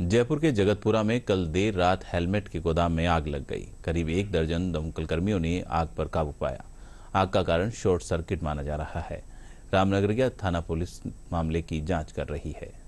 जयपुर के जगतपुरा में कल देर रात हेलमेट के गोदाम में आग लग गई करीब एक दर्जन दमकल कर्मियों ने आग पर काबू पाया आग का कारण शॉर्ट सर्किट माना जा रहा है रामनगरिया थाना पुलिस मामले की जांच कर रही है